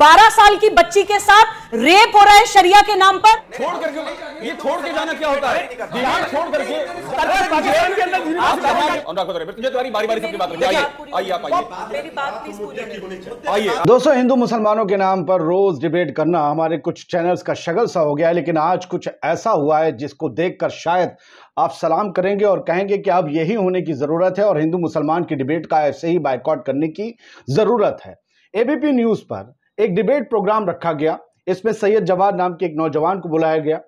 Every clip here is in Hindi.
बारह साल की बच्ची के साथ रेप हो रहा है शरिया के नाम पर छोड़ करके ये छोड़ के जाना क्या होता है छोड़ करके दोस्तों हिंदू मुसलमानों के नाम पर रोज डिबेट करना हमारे कुछ चैनल्स का शगल सा हो गया है लेकिन आज कुछ ऐसा हुआ है जिसको देखकर शायद आप सलाम करेंगे और कहेंगे कि अब यही होने की ज़रूरत है और हिंदू मुसलमान की डिबेट का ऐसे ही बायकॉट करने की ज़रूरत है एबीपी न्यूज़ पर एक डिबेट प्रोग्राम रखा गया इसमें सैयद जवाद नाम के एक नौजवान को बुलाया गया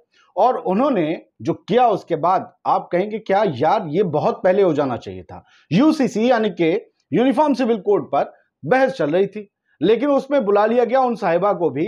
और उन्होंने जो किया उसके बाद आप कहेंगे क्या यार ये बहुत पहले हो जाना चाहिए था यूसीसी यानी कि यूनिफॉर्म सिविल कोड पर बहस चल रही थी लेकिन उसमें बुला लिया गया उन साहिबा को भी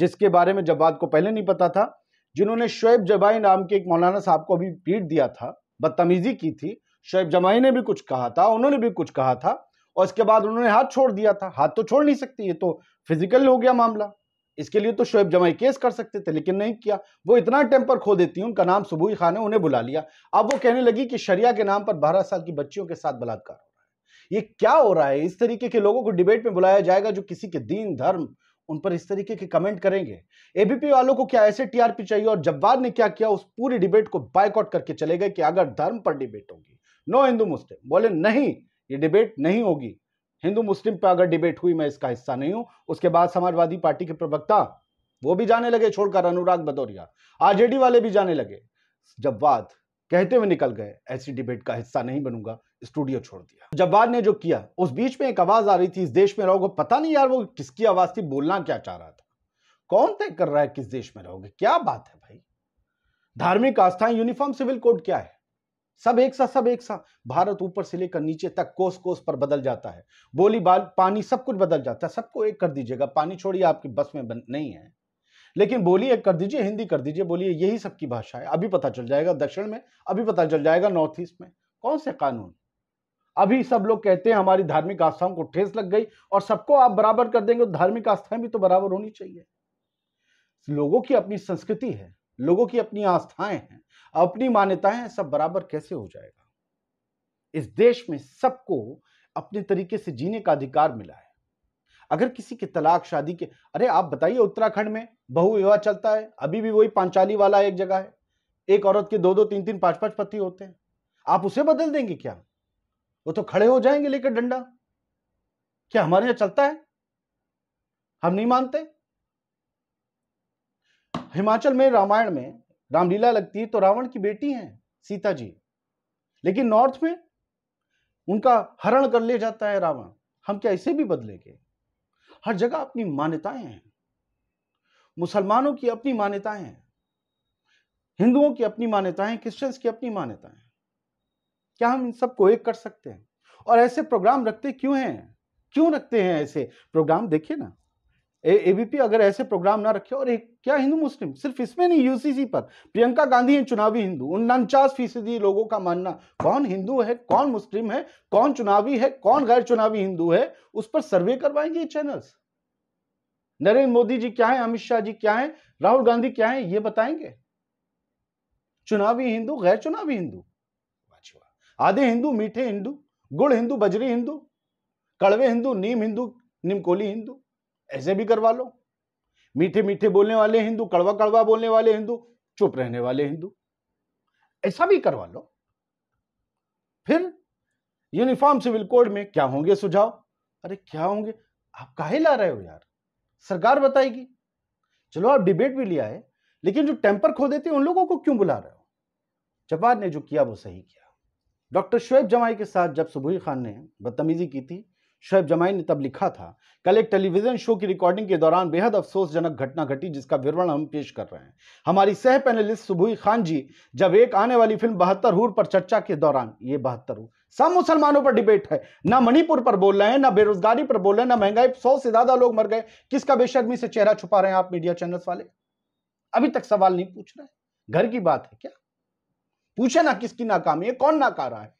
जिसके बारे में जवाद को पहले नहीं पता था जिन्होंने शुएब जबाई नाम के एक मौलाना साहब को अभी पीट दिया था बदतमीजी की थी शुएब जमाई ने भी कुछ कहा था उन्होंने भी कुछ कहा था और इसके बाद उन्होंने हाथ छोड़ दिया था हाथ तो छोड़ नहीं सकती ये तो फिजिकल हो गया मामला इसके लिए तो शोएब जमाई केस कर सकते थे लेकिन नहीं किया वो इतना टेम्पर खो देती उनका नाम सुबुई खान है उन्हें बुला लिया अब वो कहने लगी कि शरिया के नाम पर बारह साल की बच्चियों के साथ बलात्कार हो रहा है ये क्या हो रहा है इस तरीके के लोगों को डिबेट में बुलाया जाएगा जो किसी के दीन धर्म उन पर इस तरीके के कमेंट करेंगे एबीपी वालों को क्या ऐसे टीआरपी चाहिए और जब्बार ने क्या किया उस पूरी डिबेट को बाइकआउट करके चले गए कि अगर धर्म पर डिबेट होगी नो हिंदू मुस्लिम बोले नहीं ये डिबेट नहीं होगी हिंदू मुस्लिम पर अगर डिबेट हुई मैं इसका हिस्सा नहीं हूं उसके बाद समाजवादी पार्टी के प्रवक्ता वो भी जाने लगे छोड़कर अनुराग भदौरिया आरजेडी वाले भी जाने लगे जब्बाद कहते हुए निकल गए ऐसी डिबेट का हिस्सा नहीं बनूंगा स्टूडियो छोड़ दिया जब्बाद ने जो किया उस बीच में एक आवाज आ रही थी इस देश में रहोगे पता नहीं यार वो किसकी आवाज थी बोलना क्या चाह रहा था कौन तय कर रहा है किस देश में रहोगे क्या बात है भाई धार्मिक आस्थाएं यूनिफॉर्म सिविल कोड क्या है सब एक सा सब एक सा भारत ऊपर से लेकर नीचे तक कोस कोस पर बदल जाता है बोली बाल पानी सब कुछ बदल जाता है सबको एक कर दीजिएगा पानी छोड़िए आपकी बस में बन, नहीं है लेकिन बोली एक कर दीजिए हिंदी कर दीजिए बोलिए यही सबकी भाषा है अभी पता चल जाएगा दक्षिण में अभी पता चल जाएगा नॉर्थ ईस्ट में कौन से कानून अभी सब लोग कहते हैं हमारी धार्मिक आस्थाओं को ठेस लग गई और सबको आप बराबर कर देंगे तो धार्मिक आस्थाएं भी तो बराबर होनी चाहिए लोगों की अपनी संस्कृति है लोगों की अपनी आस्थाएं हैं अपनी मान्यताएं हैं सब बराबर कैसे हो जाएगा इस देश में सबको अपने तरीके से जीने का अधिकार मिला है अगर किसी के तलाक शादी के अरे आप बताइए उत्तराखंड में बहु विवाह चलता है अभी भी वही पांचाली वाला एक जगह है एक औरत के दो दो तीन तीन पांच पांच पति होते हैं आप उसे बदल देंगे क्या वो तो खड़े हो जाएंगे लेकर डंडा क्या हमारे यहां चलता है हम नहीं मानते हिमाचल में रामायण में रामलीला लगती है तो रावण की बेटी है सीता जी लेकिन नॉर्थ में उनका हरण कर ले जाता है रावण हम क्या इसे भी बदलेंगे हर जगह अपनी मान्यताएं हैं मुसलमानों की अपनी मान्यताएं हैं हिंदुओं की अपनी मान्यताएं क्रिश्चियंस की अपनी मान्यताएं क्या हम इन सबको एक कर सकते हैं और ऐसे प्रोग्राम रखते क्यों हैं क्यों रखते हैं ऐसे प्रोग्राम देखिए ना एबीपी अगर ऐसे प्रोग्राम ना रखे और एक क्या हिंदू मुस्लिम सिर्फ इसमें नहीं यूसीसी पर प्रियंका गांधी है चुनावी हिंदू उनचास फीसदी लोगों का मानना कौन हिंदू है कौन मुस्लिम है कौन चुनावी है कौन गैर चुनावी हिंदू है उस पर सर्वे करवाएंगे चैनल्स नरेंद्र मोदी जी क्या है अमित शाह जी क्या है राहुल गांधी क्या है ये बताएंगे चुनावी हिंदू गैर चुनावी हिंदू आधे हिंदू मीठे हिंदू गुड़ हिंदू बजरी हिंदू कड़वे हिंदू नीम हिंदू निमकोली हिंदू ऐसे भी करवा लो मीठे मीठे बोलने वाले हिंदू कड़वा कड़वा बोलने वाले हिंदू चुप रहने वाले हिंदू ऐसा भी करवा लो फिर यूनिफॉर्म सिविल कोड में क्या होंगे सुझाव अरे क्या होंगे आप काहे ला रहे हो यार सरकार बताएगी चलो आप डिबेट भी लिया है लेकिन जो टेम्पर खो देते उन लोगों को क्यों बुला रहे हो जवाब ने जो किया वो सही किया डॉक्टर शुएब जमाई के साथ जब सुबह खान ने बदतमीजी की थी शोएब जमाई ने तब लिखा था कल एक टेलीविजन शो की रिकॉर्डिंग के दौरान बेहद अफसोसजनक घटना घटी जिसका विवरण हम पेश कर रहे हैं हमारी सह पैनलिस्ट सुबुई खान जी जब एक आने वाली फिल्म बहत्तर हूर पर चर्चा के दौरान ये बहत्तर हूर सब मुसलमानों पर डिबेट है ना मणिपुर पर बोल रहे हैं ना बेरोजगारी पर बोल रहे हैं ना महंगाई सौ से ज्यादा लोग मर गए किसका बेशर्मी से चेहरा छुपा रहे हैं आप मीडिया चैनल्स वाले अभी तक सवाल नहीं पूछ रहे घर की बात है क्या पूछे ना किसकी नाकामी है कौन नाकारा है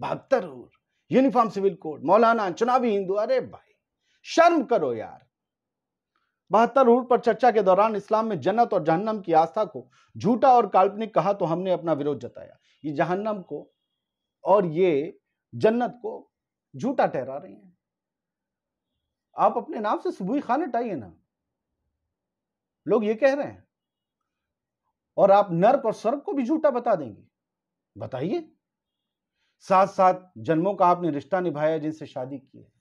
बहत्तर हूर यूनिफॉर्म सिविल कोड मौलाना चुनावी हिंदू अरे भाई शर्म करो यार बहत्तर रूट पर चर्चा के दौरान इस्लाम में जन्नत और जहन्नम की आस्था को झूठा और काल्पनिक कहा तो हमने अपना विरोध जताया ये जहन्नम को और ये जन्नत को झूठा ठहरा रहे हैं आप अपने नाम से सुबुई खान हटाइए ना लोग ये कह रहे हैं और आप नर्क और स्वर्ग को भी झूठा बता देंगे बताइए साथ साथ जन्मों का आपने रिश्ता निभाया जिनसे शादी की है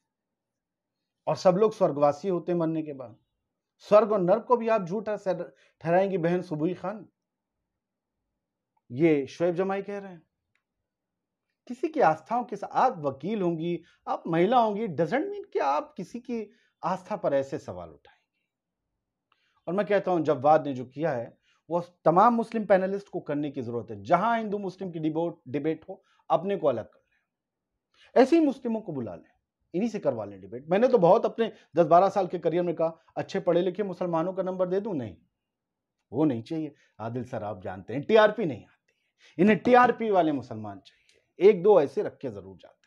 और सब लोग स्वर्गवासी होते मरने के बाद स्वर्ग और नर्क को भी आप झूठा ठहराएंगी बहन सुबुई खान ये शुएब जमाई कह रहे हैं किसी की आस्थाओं के साथ आप वकील होंगी आप महिला होंगी डजेंट मीन कि आप किसी की आस्था पर ऐसे सवाल उठाएंगे और मैं कहता हूं जब्बाद ने जो किया है वो तमाम मुस्लिम पैनलिस्ट को करने की जरूरत है जहां हिंदू मुस्लिम की डिबोट डिबेट हो अपने को अलग कर लें ऐसे ही मुस्लिमों को बुला लें इन्हीं से करवा लें डिबेट मैंने तो बहुत अपने दस बारह साल के करियर में कहा अच्छे पढ़े लिखे मुसलमानों का नंबर दे दूं नहीं वो नहीं चाहिए आदिल सर आप जानते हैं टीआरपी नहीं आती इन्हें टीआरपी वाले मुसलमान चाहिए एक दो ऐसे रखे जरूर जाते